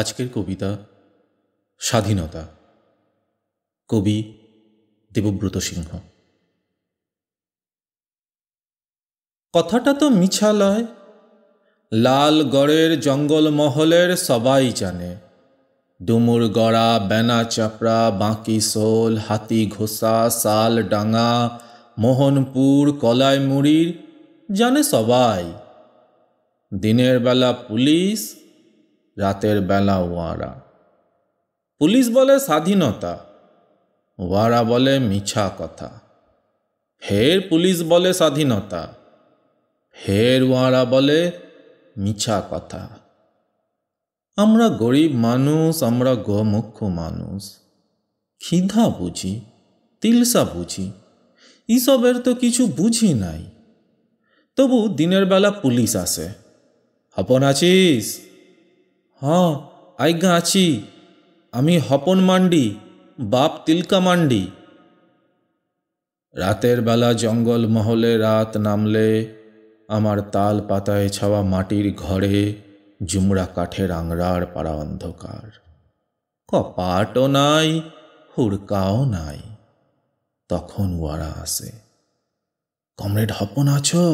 আজকের কবিতা স্বাধীনতা কবি দেবব্রত সিংহ কথাটা তো মিছালয় লালগড়ের জঙ্গলমহলের সবাই জানে ডুমুর গড়া বেনা চাপড়া বাঁকি সোল হাতি ঘোষা সাল ডাঙা মোহনপুর কলাইমুড়ির জানে সবাই দিনের বেলা পুলিশ রাতের বেলা ওয়ারা পুলিশ বলে স্বাধীনতা ওয়ারা বলে মিছা কথা ফের পুলিশ বলে স্বাধীনতা ফের ওয়ারা বলে মিছা কথা আমরা গরিব মানুষ আমরা গোমুখ্য মানুষ খিধা বুঝি তিলসা বুঝি এসবের তো কিছু বুঝি নাই তবু দিনের বেলা পুলিশ আসে আপন আছিস হ্যাঁ আজ্ঞা আছি আমি হপন মান্ডি বাপ তিলকা মান্ডি রাতের বেলা জঙ্গল মহলে রাত নামলে আমার তাল পাতায় ছাওয়া মাটির ঘরে জুমড়া কাঠের আংরার পাড়া অন্ধকার কপাটও নাই হুড়কাও নাই তখন ওয়ারা আসে কমরেড হপন আছো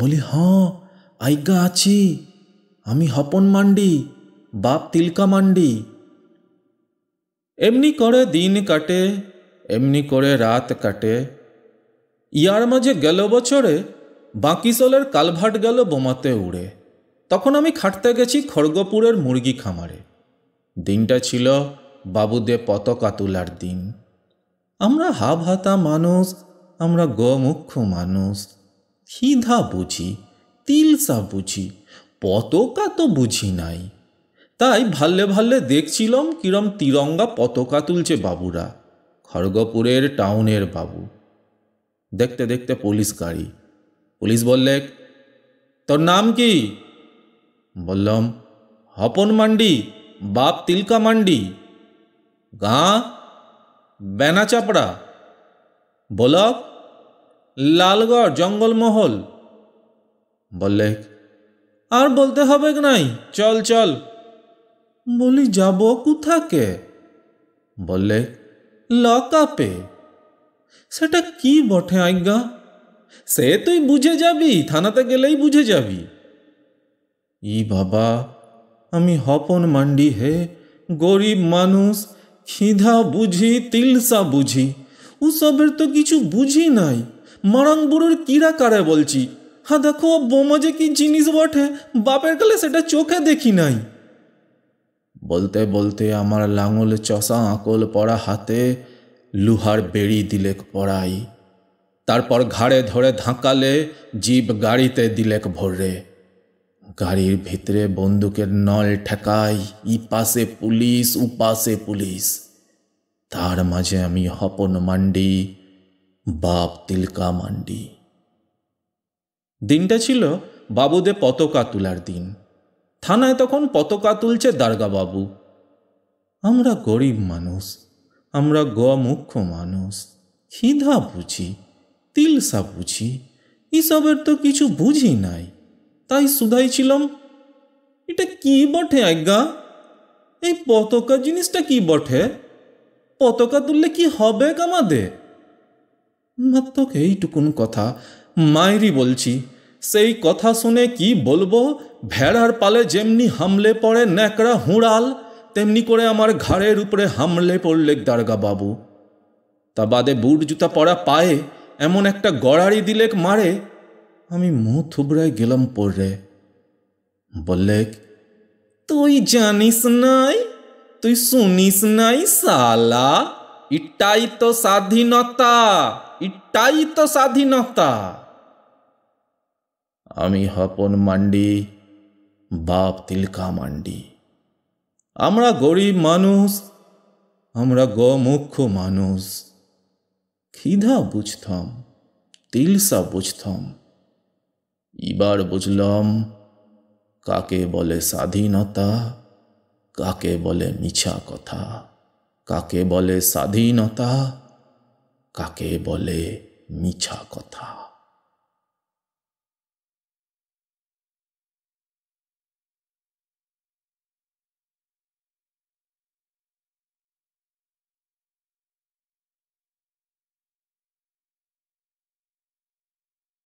বলি হ্যাঁ আজ্ঞা আছি আমি হপন মান্ডি বাপ তিলকা মান্ডি এমনি করে দিন কাটে এমনি করে রাত কাটে ইয়ার মাঝে গেল বছরে বাঁকিসলের কালভাট গেল বোমাতে উড়ে তখন আমি খাটতে গেছি খড়গপুরের মুরগি খামারে দিনটা ছিল বাবুদে পতাকা তোলার দিন আমরা হাব হাতা মানুষ আমরা গমুখ্য মানুষ খিধা বুঝি তিলসা বুঝি পতাকা তো বুঝি নাই তাই ভাল্লে ভাল্লে দেখছিলাম কিরম তিরঙ্গা পতাকা তুলছে বাবুরা খড়গপুরের টাউনের বাবু দেখতে দেখতে পুলিশ গাড়ি পুলিশ বললে তোর নাম কি বললাম হপন মান্ডি বাপ তিলকা মান্ডি গাঁ বেনাচাপড়া বলক লালগড় জঙ্গলমহল বললেক আর বলতে হবে নাই চল চল বলি যাব কোথাকে বললে লকআপে সেটা কি বটে আজ্ঞা সে তুই বুঝে যাবি থানাতে গেলেই বুঝে যাবি ই বাবা আমি হপন মান্ডি হে গরিব মানুষ খিধা বুঝি তিলসা বুঝি ওসবের তো কিছু বুঝি নাই বুড়োর কিরা কারে বলছি হা হ্যাঁ, দেখো বোমা যে কি জিনিস বটে বাপের কালে সেটা চোখে দেখি নাই বলতে বলতে আমার লাঙলে চষা আঁকল পড়া হাতে লুহার বেড়ি দিলেক পড়াই তারপর ঘাড়ে ধরে ধাঁকালে জীব গাড়িতে দিলেক ভরে গাড়ির ভিতরে বন্দুকের নল ঠেকাই ই পাশে পুলিশ উ পাশে পুলিশ তার মাঝে আমি হপন মান্ডি বাপ তিলকা মান্ডি দিনটা ছিল বাবুদে পতাকা তোলার দিন থানায় তখন পতাকা তুলছে বাবু আমরা গরিব মানুষ আমরা গ মুখ্য মানুষ খিধা বুঝি তিলসা বুঝি এসবের তো কিছু বুঝি নাই তাই শুধাই ছিলাম এটা কি বটে আজ্ঞা এই পতাকা জিনিসটা কি বটে পতাকা তুললে কি হবে কামাদে মাত্র এইটুকুন কথা মায়েরই বলছি সেই কথা শুনে কি বলবো ভেড়ার পালে যেমনি হামলে পড়ে ন্যাকড়া হুঁড়াল তেমনি করে আমার ঘাড়ের উপরে হামলে পড়লে দারগা বাবু তা বাদে বুট জুতা পরা পায়ে এমন একটা গড়াড়ি দিলেক মারে আমি মুহ থুবড়ায় গেলাম পড়ে বললেক তুই জানিস নাই তুই শুনিস নাই সালা ইটাই তো স্বাধীনতা ইটাই তো স্বাধীনতা আমি হপন মান্ডি বাপ তিলকা মান্ডি আমরা গরিব মানুষ আমরা গমুখ্য মানুষ খিদা বুঝতাম তিলসা বুঝতাম এবার বুঝলাম কাকে বলে স্বাধীনতা কাকে বলে মিছা কথা কাকে বলে স্বাধীনতা কাকে বলে মিছা কথা